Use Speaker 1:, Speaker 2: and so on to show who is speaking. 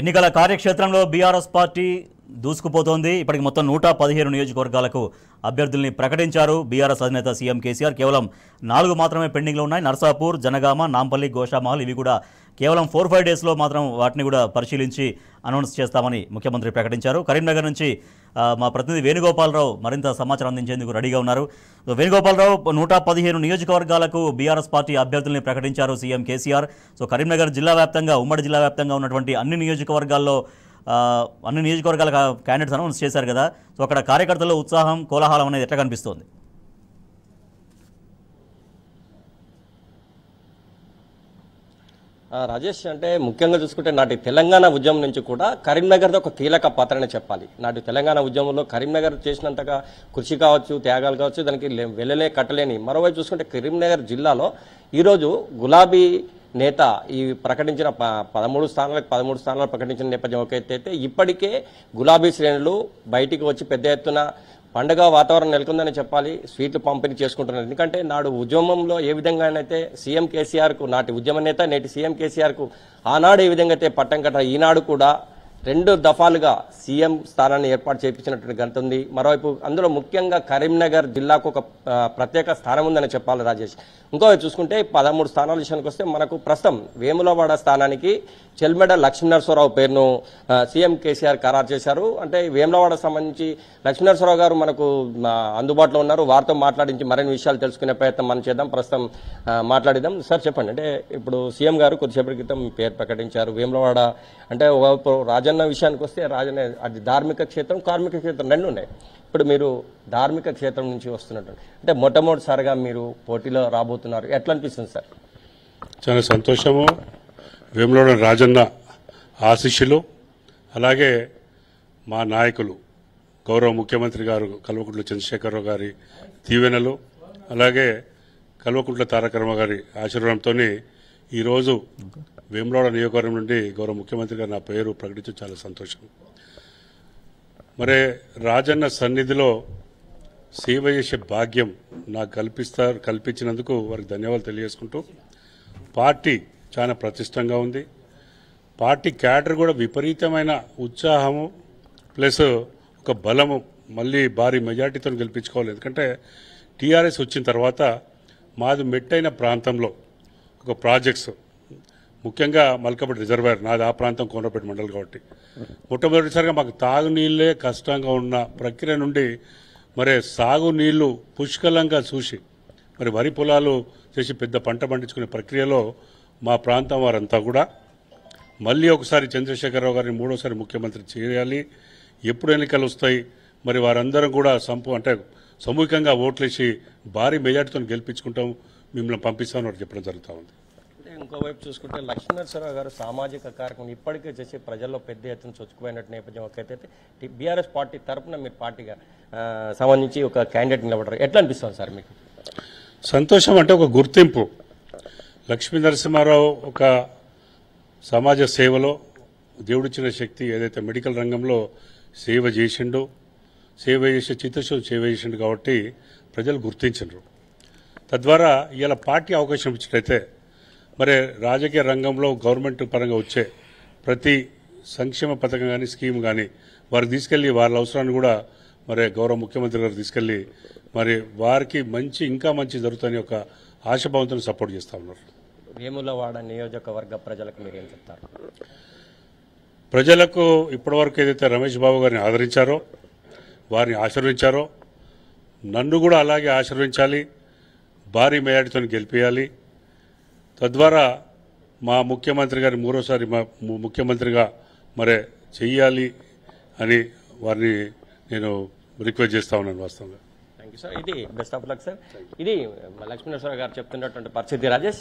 Speaker 1: ఎన్నికల కార్యక్షేత్రంలో BRS party దూసుకుపోతోంది ఇప్పటికి మొత్తం నూట పదిహేను నియోజకవర్గాలకు అభ్యర్థుల్ని ప్రకటించారు బీఆర్ఎస్ అధినేత సీఎం కేసీఆర్ కేవలం నాలుగు మాత్రమే పెండింగ్లో ఉన్నాయి నర్సాపూర్ జనగామ నాంపల్లి గోషామహల్ ఇవి కూడా కేవలం ఫోర్ ఫైవ్ డేస్లో మాత్రం వాటిని కూడా పరిశీలించి అనౌన్స్ చేస్తామని ముఖ్యమంత్రి ప్రకటించారు కరీంనగర్ నుంచి మా ప్రతినిధి వేణుగోపాలరావు మరింత సమాచారం అందించేందుకు రెడీగా ఉన్నారు వేణుగోపాలరావు నూట పదిహేను నియోజకవర్గాలకు బీఆర్ఎస్ పార్టీ అభ్యర్థుల్ని ప్రకటించారు సీఎం కేసీఆర్ సో కరీంనగర్ జిల్లా వ్యాప్తంగా ఉమ్మడి జిల్లా వ్యాప్తంగా ఉన్నటువంటి అన్ని నియోజకవర్గాల్లో అన్ని నియోజకవర్గాల క్యాండిడేట్స్ అనౌన్స్ చేశారు కదా సో అక్కడ కార్యకర్తల్లో ఉత్సాహం కోలాహలం అనేది ఎట్లా కనిపిస్తోంది
Speaker 2: రాజేష్ అంటే ముఖ్యంగా చూసుకుంటే నాటి తెలంగాణ ఉద్యమం నుంచి కూడా కరీంనగర్ది ఒక కీలక పాత్రనే చెప్పాలి నాటి తెలంగాణ ఉద్యమంలో కరీంనగర్ చేసినంతగా కృషి కావచ్చు త్యాగాలు కావచ్చు దానికి వెళ్ళలే కట్టలేని మరోవైపు చూసుకుంటే కరీంనగర్ జిల్లాలో ఈరోజు గులాబీ నేత ఈ ప్రకటించిన పదమూడు స్థానాలకు పదమూడు స్థానాలు ప్రకటించిన నేపథ్యం ఒక అయితే ఇప్పటికే గులాబీ శ్రేణులు బయటికి వచ్చి పెద్ద ఎత్తున పండగ వాతావరణం నెలకొందని చెప్పాలి స్వీట్లు పంపిణీ చేసుకుంటున్నారు ఎందుకంటే నాడు ఉద్యమంలో ఏ విధంగానైతే సీఎం కేసీఆర్కు నాటి ఉద్యమ నేత నేటి సీఎం కేసీఆర్కు ఆనాడు ఏ విధంగా అయితే పట్టం కట్ట ఈనాడు కూడా రెండు దఫాలుగా సీఎం స్థానాన్ని ఏర్పాటు చేయించినటువంటి ఘనత ఉంది మరోవైపు అందులో ముఖ్యంగా కరీంనగర్ జిల్లాకు ఒక ప్రత్యేక స్థానం ఉందని చెప్పాలి రాజేష్ ఇంకో చూసుకుంటే పదమూడు స్థానాల విషయానికి వస్తే మనకు ప్రస్తుతం వేములవాడ స్థానానికి చెల్మెడ లక్ష్మీనరసరావు పేరును సీఎం కేసీఆర్ ఖరారు చేశారు అంటే వేమలవాడ సంబంధించి లక్ష్మీనరసరావు గారు మనకు అందుబాటులో ఉన్నారు వారితో మాట్లాడించి మరిన్ని విషయాలు తెలుసుకునే ప్రయత్నం మనం చేద్దాం ప్రస్తుతం మాట్లాడిద్దాం సార్ చెప్పండి అంటే ఇప్పుడు సీఎం గారు కొద్దిసేపటి క్రితం పేరు ప్రకటించారు వేమలవాడ అంటే రాజన్న విషయానికి వస్తే రాజన్న అది ధార్మిక క్షేత్రం కార్మిక క్షేత్రం రెండు ఉన్నాయి ఇప్పుడు మీరు ధార్మిక క్షేత్రం నుంచి వస్తున్నటువంటి అంటే మొట్టమొదటిసారిగా మీరు పోటీలో రాబోతున్నారు ఎట్లా అనిపిస్తుంది సార్
Speaker 3: చాలా సంతోషము వేములవాడ రాజన్న ఆశిష్యులు అలాగే మా నాయకులు గౌరవ ముఖ్యమంత్రి గారు కల్వకుంట్ల చంద్రశేఖరరావు గారి దీవెనలు అలాగే కల్వకుంట్ల తారకరమ గారి ఆశీర్వాదంతో ఈరోజు వేములవాడ నియోజకవర్గం నుండి గౌరవ ముఖ్యమంత్రి గారు నా పేరు ప్రకటించడం చాలా సంతోషం మరి రాజన్న సన్నిధిలో సేవ చేసే భాగ్యం నాకు కల్పిస్తారు కల్పించినందుకు వారికి ధన్యవాదాలు తెలియజేసుకుంటూ పార్టీ చాలా ప్రతిష్టంగా ఉంది పార్టీ క్యాడర్ కూడా విపరీతమైన ఉత్సాహము ప్లస్ ఒక బలము మళ్ళీ భారీ మెజార్టీతో గెలిపించుకోవాలి ఎందుకంటే టీఆర్ఎస్ వచ్చిన తర్వాత మాది మెట్టైన ప్రాంతంలో ఒక ప్రాజెక్ట్స్ ముఖ్యంగా మల్కపేట రిజర్వాయర్ నాది ఆ ప్రాంతం కోనపేట మండల్ కాబట్టి మొట్టమొదటిసారిగా మాకు తాగునీళ్ళే కష్టంగా ఉన్న ప్రక్రియ నుండి మరి సాగునీళ్ళు పుష్కలంగా చూసి మరి వరి పొలాలు చేసి పెద్ద పంట పండించుకునే ప్రక్రియలో మా ప్రాంతం వారంతా కూడా మళ్ళీ ఒకసారి చంద్రశేఖరరావు గారిని మూడోసారి ముఖ్యమంత్రి చేయాలి ఎప్పుడు ఎన్నికలు వస్తాయి మరి వారందరం కూడా సంపు అంటే సమూహికంగా ఓట్లేసి భారీ మెజార్టీతో గెలిపించుకుంటాం మిమ్మల్ని పంపిస్తామని వారు చెప్పడం జరుగుతూ ఉంది
Speaker 2: ఇంకోవైపు చూసుకుంటే నరసరావు గారు సామాజిక కార్యక్రమం ఇప్పటికే చేసి ప్రజల్లో పెద్ద ఎత్తున చొచ్చుకుపోయినట్టు నేపథ్యం అయితే బీఆర్ఎస్ పార్టీ తరఫున మీరు పార్టీగా సంబంధించి ఒక క్యాండిడేట్ నిలబడరు ఎట్లా అనిపిస్తుంది సార్ మీకు
Speaker 3: సంతోషం అంటే ఒక గుర్తింపు లక్ష్మీ నరసింహారావు ఒక సమాజ సేవలో దేవుడిచ్చిన శక్తి ఏదైతే మెడికల్ రంగంలో సేవ చేసిండో సేవ చేసే చిత్తశుద్ధి సేవ చేసిండు కాబట్టి ప్రజలు గుర్తించరు తద్వారా ఇవాళ పార్టీ అవకాశం ఇచ్చినట్లయితే మరి రాజకీయ రంగంలో గవర్నమెంట్ పరంగా వచ్చే ప్రతి సంక్షేమ పథకం కానీ స్కీమ్ కానీ వారు తీసుకెళ్ళి వాళ్ళ అవసరాన్ని కూడా మరి గౌరవ ముఖ్యమంత్రి గారు తీసుకెళ్ళి మరి వారికి మంచి ఇంకా మంచి జరుగుతుందని ఒక ఆశాభావంతో సపోర్ట్ చేస్తూ ఉన్నారు
Speaker 2: వేములవాడ నియోజకవర్గ ప్రజలకు మీరు ఏం చెప్తారు
Speaker 3: ప్రజలకు ఇప్పటివరకు ఏదైతే రమేష్ బాబు గారిని ఆదరించారో వారిని ఆశీర్వించారో నన్ను కూడా అలాగే ఆశీర్వించాలి భారీ మేయాడితో గెలిపేయాలి తద్వారా మా ముఖ్యమంత్రి గారిని మూడోసారి మా ముఖ్యమంత్రిగా మరే చెయ్యాలి అని వారిని నేను రిక్వెస్ట్ చేస్తా ఉన్నాను వాస్తవంగా
Speaker 2: థ్యాంక్ యూ సార్ ఇది బెస్ట్ ఆఫ్ లక్ సార్ ఇది లక్ష్మీనరసింహ గారు చెప్తున్నటువంటి పరిస్థితి రాజేష్